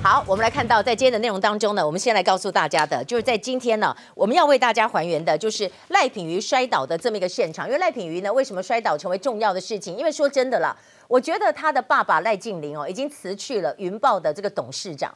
好，我们来看到在今天的内容当中呢，我们先来告诉大家的，就是在今天呢，我们要为大家还原的就是赖品瑜摔倒的这么一个现场。因为赖品瑜呢，为什么摔倒成为重要的事情？因为说真的啦，我觉得他的爸爸赖静玲哦，已经辞去了云豹的这个董事长。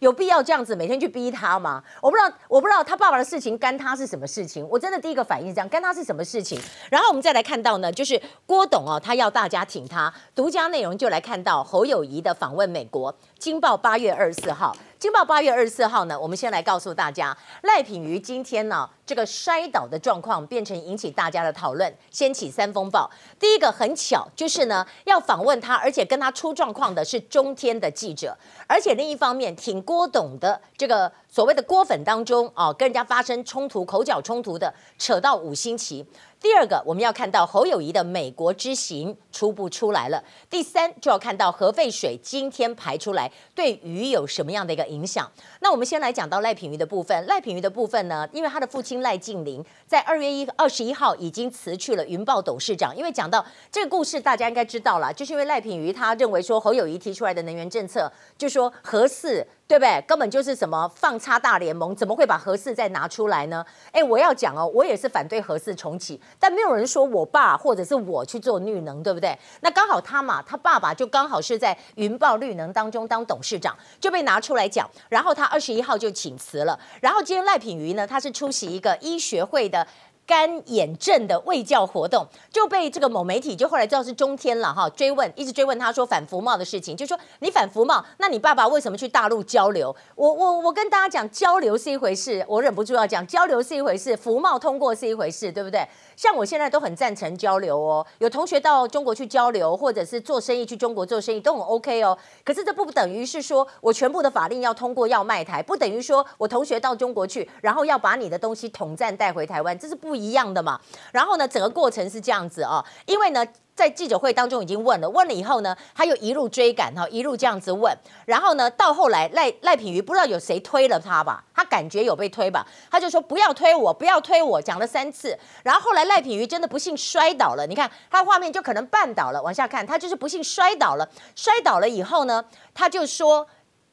有必要这样子每天去逼他吗？我不知道，我不知道他爸爸的事情干他是什么事情。我真的第一个反应是这样，干他是什么事情？然后我们再来看到呢，就是郭董哦，他要大家挺他，独家内容就来看到侯友谊的访问美国，京报八月二十四号。《金报》八月二十四号呢，我们先来告诉大家，赖品瑜今天呢，这个摔倒的状况变成引起大家的讨论，掀起三风暴。第一个很巧，就是呢，要访问他，而且跟他出状况的是中天的记者，而且另一方面，挺郭董的这个。所谓的锅粉当中啊，跟人家发生冲突、口角冲突的，扯到五星旗。第二个，我们要看到侯友谊的美国之行初步出来了。第三，就要看到核废水今天排出来对鱼有什么样的一个影响。那我们先来讲到赖品瑜的部分。赖品瑜的部分呢，因为他的父亲赖静林在二月一二十一号已经辞去了云豹董事长，因为讲到这个故事，大家应该知道了，就是因为赖品瑜他认为说侯友谊提出来的能源政策，就说核四对不对？根本就是什么放。差大联盟怎么会把核四再拿出来呢？哎，我要讲哦，我也是反对核四重启，但没有人说我爸或者是我去做绿能，对不对？那刚好他嘛，他爸爸就刚好是在云豹绿能当中当董事长，就被拿出来讲，然后他二十一号就请辞了。然后今天赖品瑜呢，他是出席一个医学会的。干眼症的慰教活动就被这个某媒体就后来知道是中天了哈，追问一直追问他说反服贸的事情，就说你反服贸，那你爸爸为什么去大陆交流？我我我跟大家讲交流是一回事，我忍不住要讲交流是一回事，服贸通过是一回事，对不对？像我现在都很赞成交流哦，有同学到中国去交流，或者是做生意去中国做生意都很 OK 哦。可是这不等于是说我全部的法令要通过要卖台，不等于说我同学到中国去，然后要把你的东西统战带回台湾，这是不。一样的嘛，然后呢，整个过程是这样子哦，因为呢，在记者会当中已经问了，问了以后呢，他又一路追赶哈，一路这样子问，然后呢，到后来赖赖品瑜不知道有谁推了他吧，他感觉有被推吧，他就说不要推我，不要推我，讲了三次，然后后来赖品瑜真的不幸摔倒了，你看他画面就可能绊倒了，往下看，他就是不幸摔倒了，摔倒了以后呢，他就说。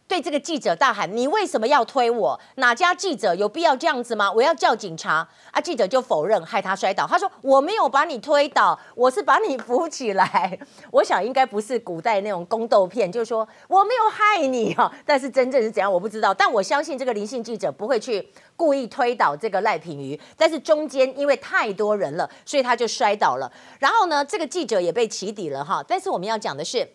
对这个记者大喊：“你为什么要推我？哪家记者有必要这样子吗？”我要叫警察啊！记者就否认，害他摔倒。他说：“我没有把你推倒，我是把你扶起来。”我想应该不是古代那种宫斗片，就是说我没有害你啊。但是真正是怎样，我不知道。但我相信这个灵性记者不会去故意推倒这个赖品瑜。但是中间因为太多人了，所以他就摔倒了。然后呢，这个记者也被起底了哈。但是我们要讲的是。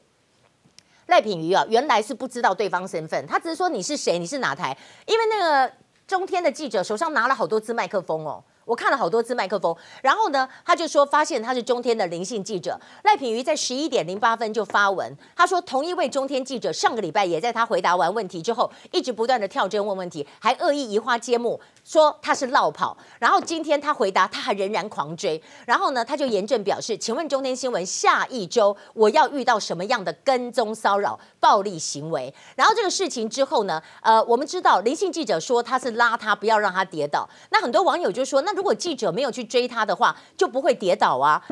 赖品瑜啊，原来是不知道对方身份，他只是说你是谁，你是哪台？因为那个中天的记者手上拿了好多支麦克风哦。我看了好多次麦克风，然后呢，他就说发现他是中天的灵性记者赖品瑜，在十一点零八分就发文，他说同一位中天记者上个礼拜也在他回答完问题之后，一直不断的跳针问问题，还恶意移花接木说他是落跑，然后今天他回答他还仍然狂追，然后呢他就严正表示，请问中天新闻下一周我要遇到什么样的跟踪骚扰暴力行为？然后这个事情之后呢，呃，我们知道灵性记者说他是拉他不要让他跌倒，那很多网友就说那。如果记者没有去追他的话，就不会跌倒啊。